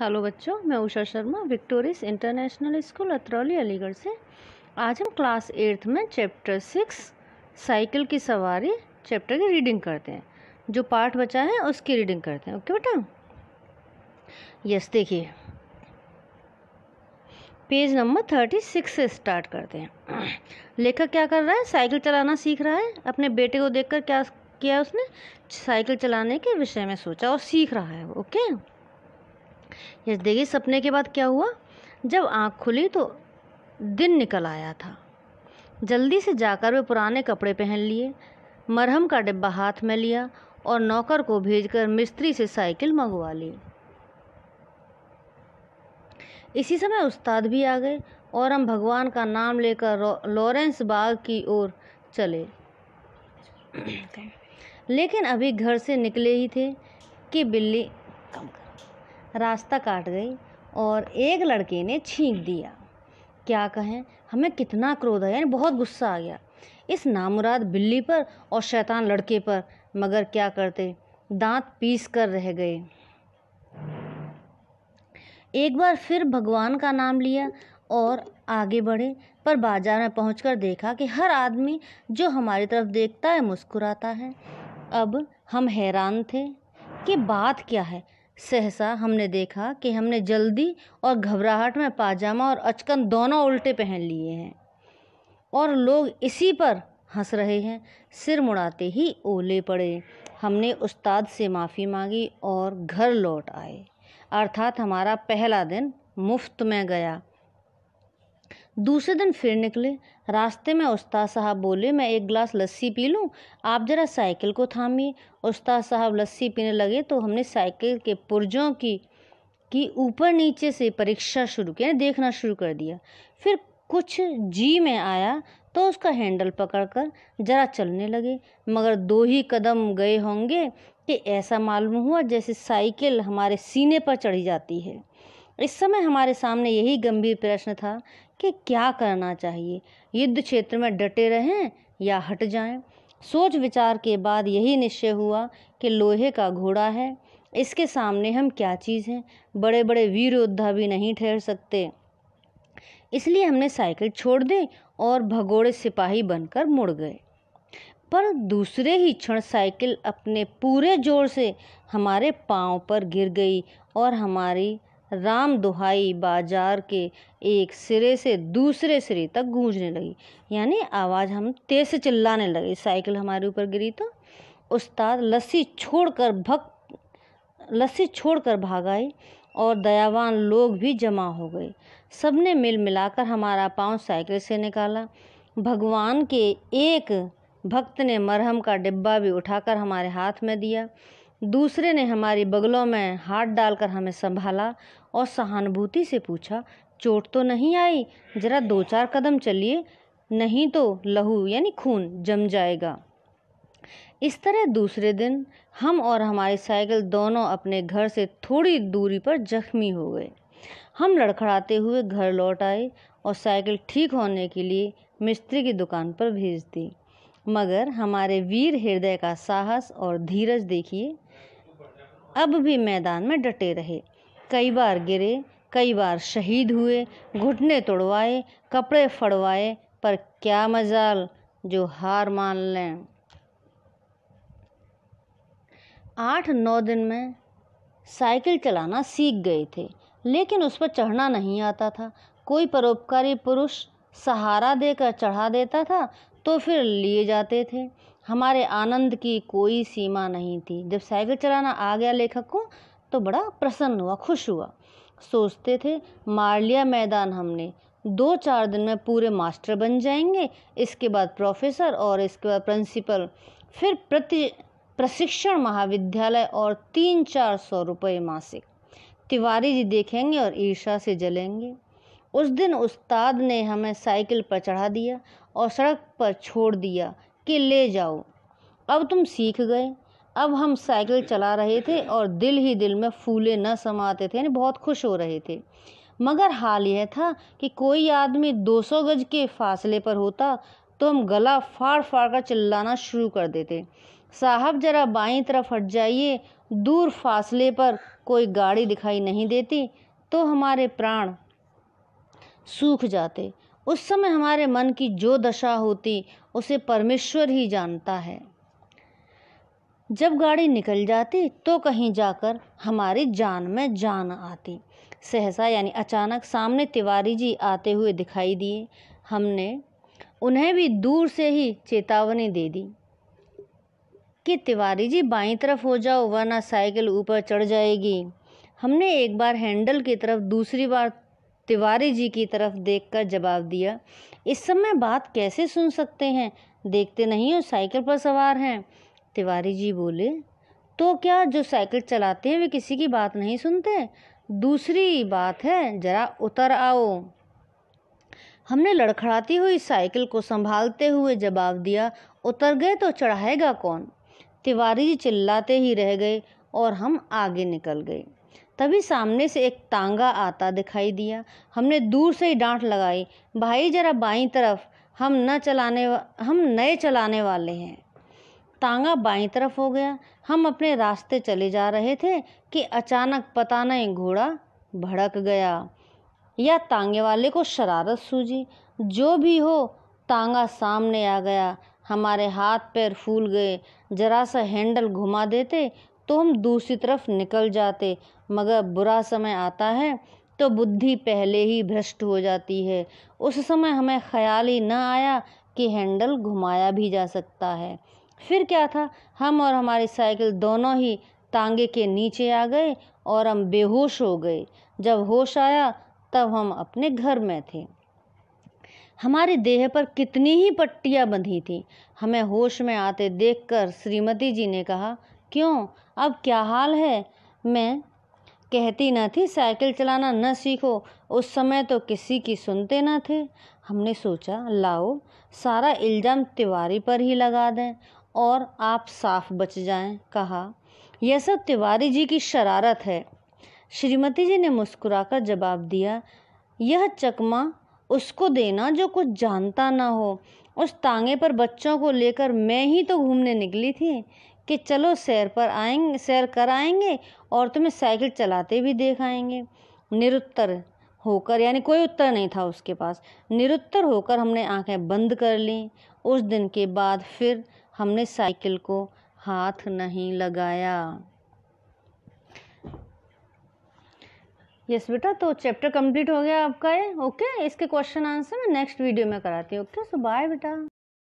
Hello बच्चों मैं Usha Sharma Victorious International school Atrauli Aligarh से आज हम क्लास एट्थ में चैप्टर सिक्स साइकिल की सवारी चैप्टर की रीडिंग करते हैं जो पार्ट बचा है उसकी रीडिंग करते हैं ओके बेटा यस देखिए पेज नंबर थर्टी सिक्स से स्टार्ट करते हैं लेखक क्या कर रहा है साइकिल चलाना सीख रहा है अपने बेटे को देखकर क्या किया उसने साइकिल चलाने के विषय में सोचा और सीख रहा है ओके okay? यस देखिए सपने के बाद क्या हुआ जब आँख खुली तो दिन निकल आया था जल्दी से जाकर वे पुराने कपड़े पहन लिए मरहम का डिब्बा हाथ में लिया और नौकर को भेजकर मिस्त्री से साइकिल मंगवा ली इसी समय उस्ताद भी आ गए और हम भगवान का नाम लेकर लॉरेंस बाग की ओर चले लेकिन अभी घर से निकले ही थे कि बिल्ली कम कर रास्ता काट गई और एक लड़के ने छींक दिया क्या कहें हमें कितना क्रोध आया यानी बहुत गुस्सा आ गया इस नामुराद बिल्ली पर और शैतान लड़के पर मगर क्या करते दांत पीस कर रह गए एक बार फिर भगवान का नाम लिया और आगे बढ़े पर बाजार में पहुँच देखा कि हर आदमी जो हमारी तरफ देखता है मुस्कुराता है अब हम हैरान थे कि बात क्या है सहसा हमने देखा कि हमने जल्दी और घबराहट में पाजामा और अचकन दोनों उल्टे पहन लिए हैं और लोग इसी पर हंस रहे हैं सिर मुड़ाते ही ओले पड़े हमने उस्ताद से माफ़ी मांगी और घर लौट आए अर्थात हमारा पहला दिन मुफ्त में गया दूसरे दिन फिर निकले रास्ते में उस्ताद साहब बोले मैं एक गिलास लस्सी पी लूँ आप ज़रा साइकिल को थामिए उस्ताद साहब लस्सी पीने लगे तो हमने साइकिल के पुर्जों की कि ऊपर नीचे से परीक्षा शुरू किया देखना शुरू कर दिया फिर कुछ जी में आया तो उसका हैंडल पकड़कर ज़रा चलने लगे मगर दो ही कदम गए होंगे कि ऐसा मालूम हुआ जैसे साइकिल हमारे सीने पर चढ़ी जाती है इस समय हमारे सामने यही गंभीर प्रश्न था कि क्या करना चाहिए युद्ध क्षेत्र में डटे रहें या हट जाएं? सोच विचार के बाद यही निश्चय हुआ कि लोहे का घोड़ा है इसके सामने हम क्या चीज़ हैं बड़े बड़े वीर योद्धा भी नहीं ठहर सकते इसलिए हमने साइकिल छोड़ दी और भगोड़े सिपाही बनकर मुड़ गए पर दूसरे ही क्षण साइकिल अपने पूरे जोर से हमारे पाँव पर गिर गई और हमारी राम दुहाई बाजार के एक सिरे से दूसरे सिरे तक गूंजने लगी यानी आवाज़ हम तेज़ से चिल्लाने लगे साइकिल हमारे ऊपर गिरी तो उस्ताद लस्सी छोड़कर भक् लस्सी छोड़कर भाग आई और दयावान लोग भी जमा हो गए सबने मिल मिलाकर हमारा पाँव साइकिल से निकाला भगवान के एक भक्त ने मरहम का डिब्बा भी उठाकर हमारे हाथ में दिया दूसरे ने हमारे बगलों में हाथ डालकर हमें संभाला और सहानुभूति से पूछा चोट तो नहीं आई जरा दो चार कदम चलिए नहीं तो लहू यानी खून जम जाएगा इस तरह दूसरे दिन हम और हमारी साइकिल दोनों अपने घर से थोड़ी दूरी पर जख्मी हो गए हम लड़खड़ाते हुए घर लौट आए और साइकिल ठीक होने के लिए मिस्त्री की दुकान पर भेज दी मगर हमारे वीर हृदय का साहस और धीरज देखिए अब भी मैदान में डटे रहे कई बार गिरे कई बार शहीद हुए घुटने तोड़वाए कपड़े फड़वाए पर क्या मजाल जो हार मान लें आठ नौ दिन में साइकिल चलाना सीख गए थे लेकिन उस पर चढ़ना नहीं आता था कोई परोपकारी पुरुष सहारा देकर चढ़ा देता था तो फिर लिए जाते थे हमारे आनंद की कोई सीमा नहीं थी जब साइकिल चलाना आ गया लेखक को तो बड़ा प्रसन्न हुआ खुश हुआ सोचते थे मार लिया मैदान हमने दो चार दिन में पूरे मास्टर बन जाएंगे इसके बाद प्रोफेसर और इसके बाद प्रिंसिपल फिर प्रति प्रशिक्षण महाविद्यालय और तीन चार सौ रुपये मासिक तिवारी जी देखेंगे और ईर्षा से जलेंगे उस दिन उस्ताद ने हमें साइकिल पर चढ़ा दिया और सड़क पर छोड़ दिया कि ले जाओ अब तुम सीख गए अब हम साइकिल चला रहे थे और दिल ही दिल में फूले न समाते थे यानी बहुत खुश हो रहे थे मगर हाल यह था कि कोई आदमी 200 गज के फासले पर होता तो हम गला फाड़ फाड़ कर चिल्लाना शुरू कर देते साहब जरा बाई तरफ हट जाइए दूर फासले पर कोई गाड़ी दिखाई नहीं देती तो हमारे प्राण सूख जाते उस समय हमारे मन की जो दशा होती उसे परमेश्वर ही जानता है जब गाड़ी निकल जाती तो कहीं जाकर हमारी जान में जान आती सहसा यानी अचानक सामने तिवारी जी आते हुए दिखाई दिए हमने उन्हें भी दूर से ही चेतावनी दे दी कि तिवारी जी बाई तरफ हो जाओ वरना साइकिल ऊपर चढ़ जाएगी हमने एक बार हैंडल की तरफ दूसरी बार तिवारी जी की तरफ देखकर जवाब दिया इस समय बात कैसे सुन सकते हैं देखते नहीं हो साइकिल पर सवार हैं तिवारी जी बोले तो क्या जो साइकिल चलाते हैं वे किसी की बात नहीं सुनते दूसरी बात है जरा उतर आओ हमने लड़खड़ाती हुई साइकिल को संभालते हुए जवाब दिया उतर गए तो चढ़ाएगा कौन तिवारी जी चिल्लाते ही रह गए और हम आगे निकल गए तभी सामने से एक तांगा आता दिखाई दिया हमने दूर से ही डांट लगाई भाई जरा बाई तरफ हम न चलाने हम नए चलाने वाले हैं तांगा बाई तरफ हो गया हम अपने रास्ते चले जा रहे थे कि अचानक पता नहीं घोड़ा भड़क गया या तांगे वाले को शरारत सूझी जो भी हो तांगा सामने आ गया हमारे हाथ पैर फूल गए जरा सा हैंडल घुमा देते तो हम दूसरी तरफ निकल जाते मगर बुरा समय आता है तो बुद्धि पहले ही भ्रष्ट हो जाती है उस समय हमें ख्याल ही ना आया कि हैंडल घुमाया भी जा सकता है फिर क्या था हम और हमारी साइकिल दोनों ही तांगे के नीचे आ गए और हम बेहोश हो गए जब होश आया तब हम अपने घर में थे हमारे देह पर कितनी ही पट्टियाँ बंधी थीं हमें होश में आते देखकर श्रीमती जी ने कहा क्यों अब क्या हाल है मैं कहती न थी साइकिल चलाना न सीखो उस समय तो किसी की सुनते न थे हमने सोचा लाओ सारा इल्ज़ाम तिवारी पर ही लगा दें और आप साफ बच जाएं कहा यह सब तिवारी जी की शरारत है श्रीमती जी ने मुस्कुराकर जवाब दिया यह चकमा उसको देना जो कुछ जानता ना हो उस तांगे पर बच्चों को लेकर मैं ही तो घूमने निकली थी कि चलो सैर पर आएंगे सैर कर आएंगे और तुम्हें साइकिल चलाते भी देख आएंगे निरुत्तर होकर यानी कोई उत्तर नहीं था उसके पास निरुत्तर होकर हमने आंखें बंद कर ली उस दिन के बाद फिर हमने साइकिल को हाथ नहीं लगाया यस बेटा तो चैप्टर कंप्लीट हो गया आपका ये ओके इसके क्वेश्चन आंसर मैं नेक्स्ट वीडियो में कराती हूँ ओके सो बाय बेटा